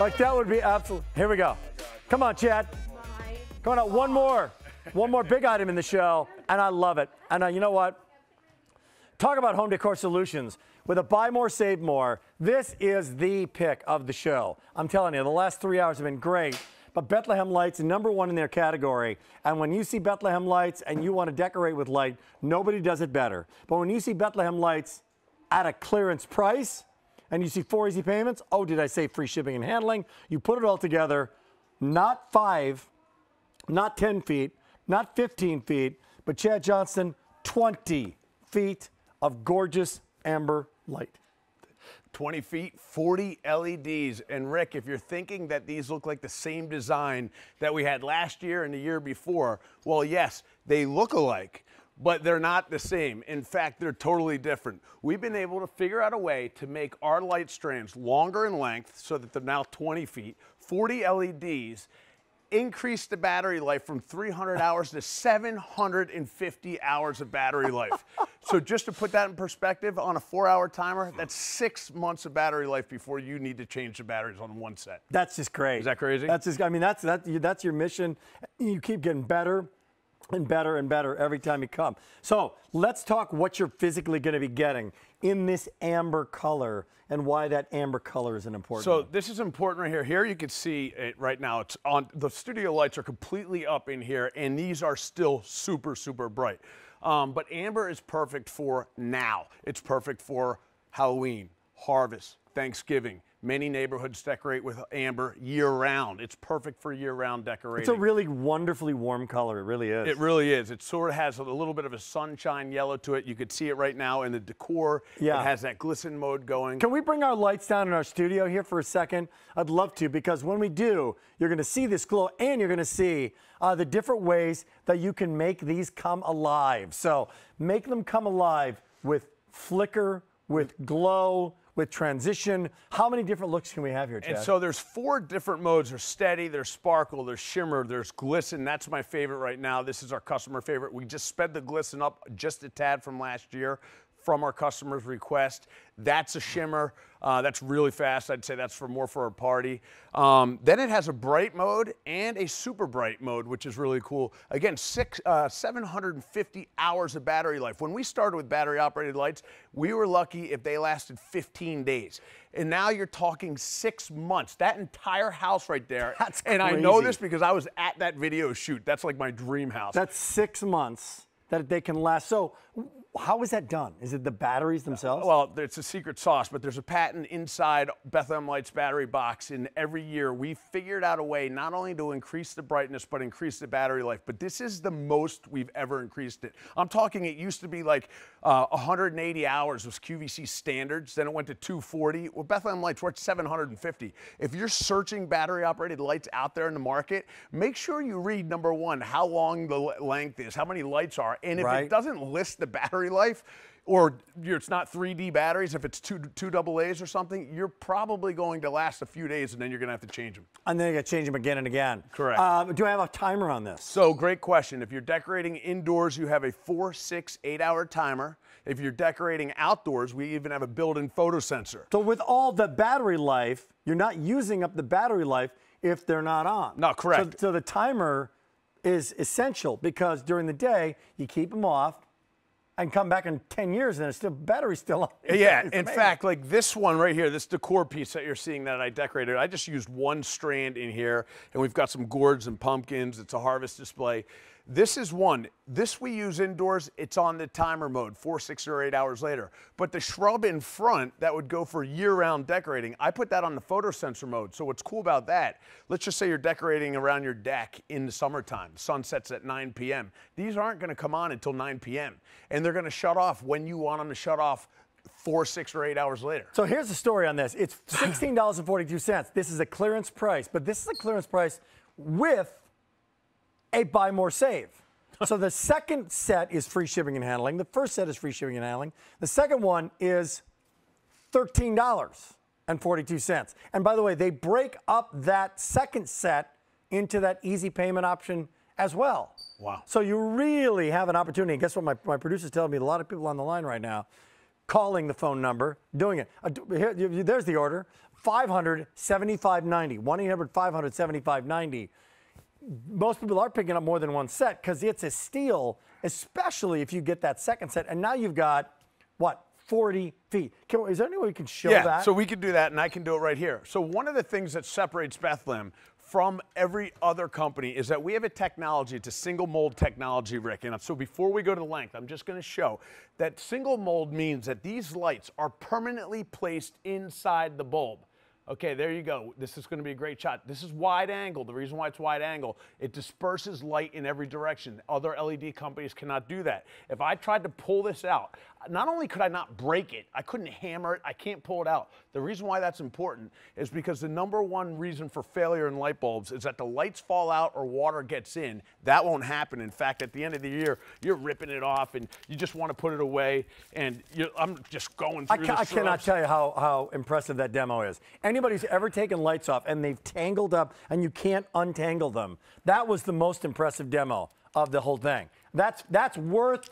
Like that would be absolute. Here we go. Come on, Chad. Come on out. One more. One more big item in the show, and I love it. And uh, you know what? Talk about home decor solutions. With a buy more, save more, this is the pick of the show. I'm telling you, the last three hours have been great. But Bethlehem Lights, number one in their category. And when you see Bethlehem Lights and you want to decorate with light, nobody does it better. But when you see Bethlehem Lights at a clearance price, and you see four easy payments. Oh, did I say free shipping and handling? You put it all together, not five, not 10 feet, not 15 feet, but Chad Johnston, 20 feet of gorgeous amber light. 20 feet, 40 LEDs. And Rick, if you're thinking that these look like the same design that we had last year and the year before, well, yes, they look alike but they're not the same. In fact, they're totally different. We've been able to figure out a way to make our light strands longer in length so that they're now 20 feet, 40 LEDs, increase the battery life from 300 hours to 750 hours of battery life. so just to put that in perspective, on a four-hour timer, that's six months of battery life before you need to change the batteries on one set. That's just crazy. Is that crazy? That's just, I mean, that's, that, that's your mission. You keep getting better and better and better every time you come. So let's talk what you're physically going to be getting in this amber color and why that amber color is an important So one. this is important right here. Here you can see it right now. It's on the studio lights are completely up in here and these are still super, super bright. Um, but amber is perfect for now. It's perfect for Halloween, harvest, Thanksgiving. Many neighborhoods decorate with amber year round. It's perfect for year round decorating. It's a really wonderfully warm color. It really is. It really is. It sort of has a little bit of a sunshine yellow to it. You could see it right now in the decor. Yeah. It has that glisten mode going. Can we bring our lights down in our studio here for a second? I'd love to because when we do, you're going to see this glow and you're going to see uh, the different ways that you can make these come alive. So make them come alive with flicker, with glow, with transition. How many different looks can we have here, Chad? And so there's four different modes. There's steady, there's sparkle, there's shimmer, there's glisten. That's my favorite right now. This is our customer favorite. We just sped the glisten up just a tad from last year from our customer's request. That's a shimmer. Uh, that's really fast. I'd say that's for more for a party. Um, then it has a bright mode and a super bright mode, which is really cool. Again, six, uh, 750 hours of battery life. When we started with battery operated lights, we were lucky if they lasted 15 days. And now you're talking six months. That entire house right there. That's and crazy. I know this because I was at that video shoot. That's like my dream house. That's six months that they can last. So how is that done? Is it the batteries themselves? Uh, well, it's a secret sauce, but there's a patent inside Bethlehem Lights battery box. And every year we figured out a way not only to increase the brightness, but increase the battery life. But this is the most we've ever increased it. I'm talking it used to be like uh, 180 hours was QVC standards. Then it went to 240. Well, Bethlehem Lights, we 750. If you're searching battery operated lights out there in the market, make sure you read number one, how long the length is, how many lights are. And if right. it doesn't list the battery battery life, or it's not 3D batteries, if it's two, two A's or something, you're probably going to last a few days and then you're gonna have to change them. And then you gotta change them again and again. Correct. Um, do I have a timer on this? So great question. If you're decorating indoors, you have a four, six, eight hour timer. If you're decorating outdoors, we even have a built-in photo sensor. So with all the battery life, you're not using up the battery life if they're not on. No, correct. so, so the timer is essential because during the day, you keep them off, and come back in 10 years and it's still battery still on. It's, yeah, it's in fact, like this one right here, this decor piece that you're seeing that I decorated, I just used one strand in here and we've got some gourds and pumpkins. It's a harvest display. This is one. This we use indoors. It's on the timer mode, four, six, or eight hours later. But the shrub in front that would go for year-round decorating, I put that on the photo sensor mode. So what's cool about that, let's just say you're decorating around your deck in the summertime. Sun sets at 9 p.m. These aren't going to come on until 9 p.m. And they're going to shut off when you want them to shut off four, six, or eight hours later. So here's the story on this. It's $16.42. this is a clearance price, but this is a clearance price with a buy more save. so the second set is free shipping and handling. The first set is free shipping and handling. The second one is $13.42. And by the way, they break up that second set into that easy payment option as well. Wow. So you really have an opportunity. And guess what? My, my producer's telling me a lot of people on the line right now calling the phone number, doing it. Uh, here, you, there's the order five hundred seventy-five ninety. 1 800 Most people are picking up more than one set because it's a steal, especially if you get that second set. And now you've got what? 40 feet. Can, is there any way we can show yeah, that? So we can do that, and I can do it right here. So one of the things that separates Bethlehem from every other company is that we have a technology, it's a single mold technology, Rick. And so before we go to the length, I'm just gonna show that single mold means that these lights are permanently placed inside the bulb. Okay, there you go. This is going to be a great shot. This is wide angle. The reason why it's wide angle, it disperses light in every direction. Other LED companies cannot do that. If I tried to pull this out, not only could I not break it, I couldn't hammer it, I can't pull it out. The reason why that's important is because the number one reason for failure in light bulbs is that the lights fall out or water gets in. That won't happen. In fact, at the end of the year, you're ripping it off and you just want to put it away. And I'm just going through I, ca I cannot tell you how, how impressive that demo is. And anybody's ever taken lights off and they've tangled up and you can't untangle them, that was the most impressive demo of the whole thing. That's, that's worth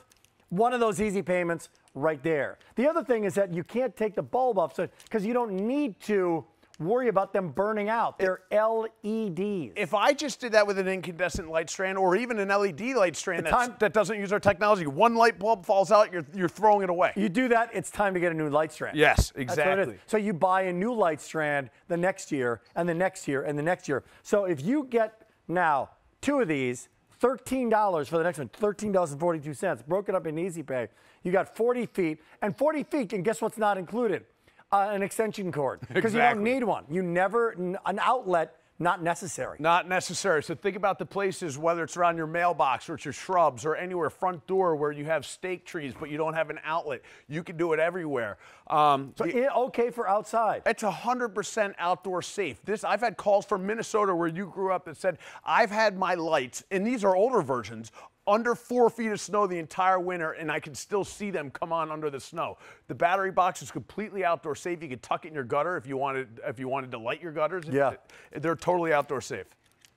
one of those easy payments right there. The other thing is that you can't take the bulb off because so, you don't need to worry about them burning out. They're LEDs. If I just did that with an incandescent light strand or even an LED light strand time, that doesn't use our technology, one light bulb falls out, you're, you're throwing it away. You do that, it's time to get a new light strand. Yes, exactly. So you buy a new light strand the next year and the next year and the next year. So if you get now two of these, $13 for the next one, $13.42, broken up in easy pay. You got 40 feet, and 40 feet, and guess what's not included? uh, an extension cord because exactly. you don't need one. You never, an outlet not necessary. Not necessary. So think about the places, whether it's around your mailbox or it's your shrubs or anywhere front door where you have stake trees, but you don't have an outlet. You can do it everywhere. Um, so it, okay for outside. It's 100% outdoor safe. This I've had calls from Minnesota where you grew up that said, I've had my lights, and these are older versions, under four feet of snow the entire winter, and I can still see them come on under the snow. The battery box is completely outdoor safe. You can tuck it in your gutter if you wanted if you wanted to light your gutters. Yeah, they're totally outdoor safe.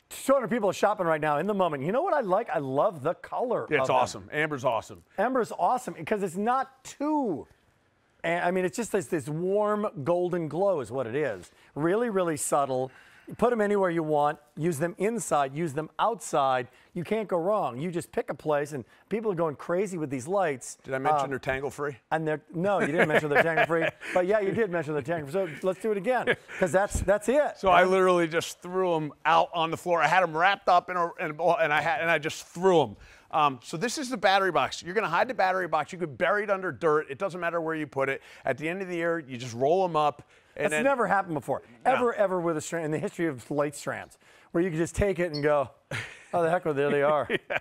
200 people are shopping right now in the moment. You know what I like? I love the color. Yeah, it's awesome. Them. Amber's awesome. Amber's awesome because it's not too. I mean, it's just this, this warm golden glow is what it is. Really, really subtle. Put them anywhere you want. Use them inside. Use them outside. You can't go wrong. You just pick a place, and people are going crazy with these lights. Did I mention uh, they're tangle free? And they're no, you didn't mention they're tangle free. But yeah, you did mention they're tangle free. So let's do it again, because that's that's it. So right? I literally just threw them out on the floor. I had them wrapped up in a and, and I had and I just threw them. Um, so this is the battery box. You're going to hide the battery box. You could bury it under dirt. It doesn't matter where you put it. At the end of the year, you just roll them up. That's then, never happened before, ever, no. ever with a strand in the history of light strands, where you could just take it and go, oh the heck, well there they are. yeah.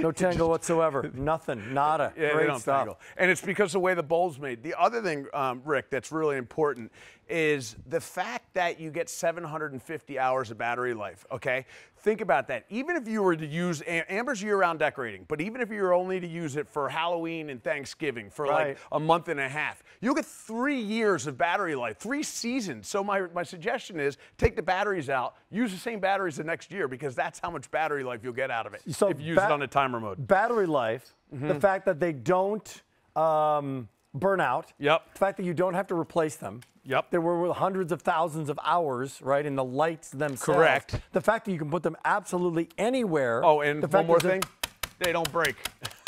No tangle whatsoever. Nothing. Nada. Yeah, Great stuff. Tangle. And it's because of the way the bowl's made. The other thing, um, Rick, that's really important is the fact that you get 750 hours of battery life. Okay, Think about that. Even if you were to use Amber's year-round decorating, but even if you are only to use it for Halloween and Thanksgiving for right. like a month and a half, you'll get three years of battery life, three seasons. So my, my suggestion is take the batteries out, use the same batteries the next year because that's how much battery life you'll get out of it so if you use it on a timer mode. Battery life, mm -hmm. the mm-hmm. fact that they don't um, burnout. Yep. The fact that you don't have to replace them. Yep. There were hundreds of thousands of hours, right, in the lights themselves. Correct. The fact that you can put them absolutely anywhere. Oh, and the one more thing, they don't break.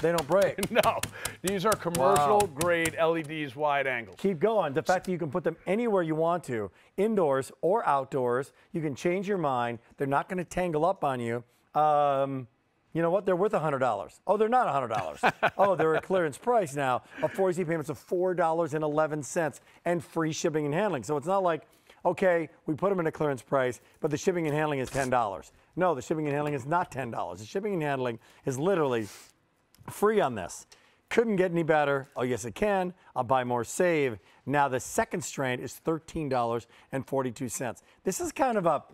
They don't break. no. These are commercial wow. grade LEDs wide angle. Keep going. The fact that you can put them anywhere you want to, indoors or outdoors, you can change your mind. They're not going to tangle up on you. Um, you know what? They're worth $100. Oh, they're not $100. oh, they're a clearance price now of four easy payments of $4.11 and free shipping and handling. So it's not like, okay, we put them in a clearance price, but the shipping and handling is $10. No, the shipping and handling is not $10. The shipping and handling is literally free on this. Couldn't get any better. Oh, yes, it can. I'll buy more, save. Now, the second strand is $13.42. This is kind of a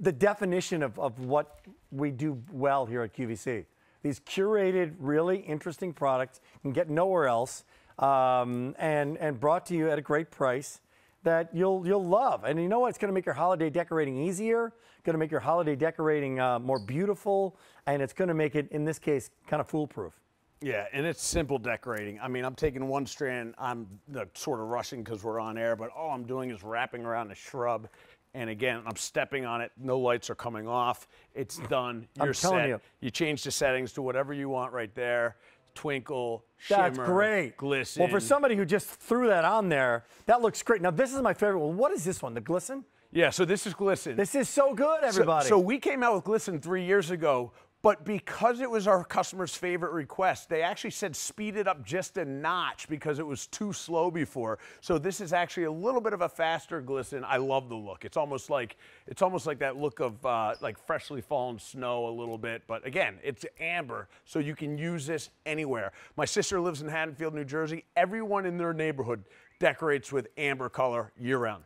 the definition of, of what we do well here at QVC. These curated, really interesting products you can get nowhere else, um, and and brought to you at a great price that you'll you'll love. And you know what? It's going to make your holiday decorating easier. Going to make your holiday decorating uh, more beautiful, and it's going to make it, in this case, kind of foolproof. Yeah, and it's simple decorating. I mean, I'm taking one strand, I'm sort of rushing because we're on air, but all I'm doing is wrapping around a shrub and again, I'm stepping on it. No lights are coming off. It's done. You're I'm set. You. you change the settings to whatever you want right there twinkle, That's great. glisten. Well, for somebody who just threw that on there, that looks great. Now, this is my favorite one. What is this one, the glisten? Yeah, so this is Glisten. This is so good, everybody. So, so we came out with Glisten three years ago but because it was our customer's favorite request, they actually said speed it up just a notch because it was too slow before. So this is actually a little bit of a faster glisten. I love the look. It's almost like it's almost like that look of uh, like freshly fallen snow a little bit. But again, it's amber, so you can use this anywhere. My sister lives in Haddonfield, New Jersey. Everyone in their neighborhood decorates with amber color year round.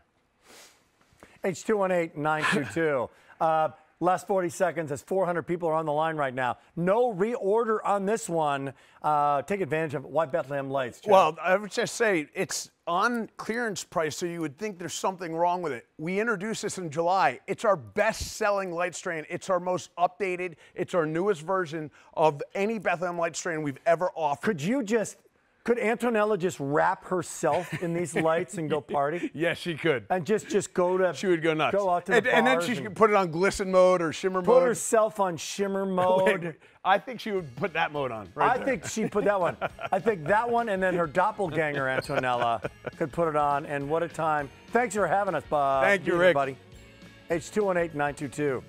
h two one eight nine two two. Uh, Last 40 seconds as 400 people are on the line right now. No reorder on this one. Uh, take advantage of White Bethlehem Lights? Jeff? Well, I would just say it's on clearance price, so you would think there's something wrong with it. We introduced this in July. It's our best selling light strain. It's our most updated, it's our newest version of any Bethlehem light strain we've ever offered. Could you just could Antonella just wrap herself in these lights and go party? yes, she could. And just just go to. She would go nuts. Go out to and, the and, bars and then she could put it on glisten mode or shimmer put mode. Put herself on shimmer mode. I think she would put that mode on. Right I there. think she put that one. I think that one, and then her doppelganger Antonella could put it on. And what a time! Thanks for having us, Bob. Thank you, Rick. Buddy. H two one eight nine two two.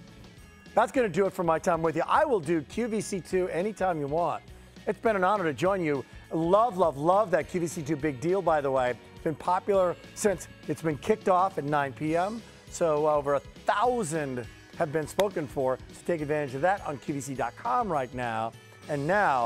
That's going to do it for my time with you. I will do QVC2 anytime you want. It's been an honor to join you Love, love, love that QVC2 big deal, by the way. It's been popular since it's been kicked off at 9 p.m. So over a thousand have been spoken for. So take advantage of that on QVC.com right now. And now,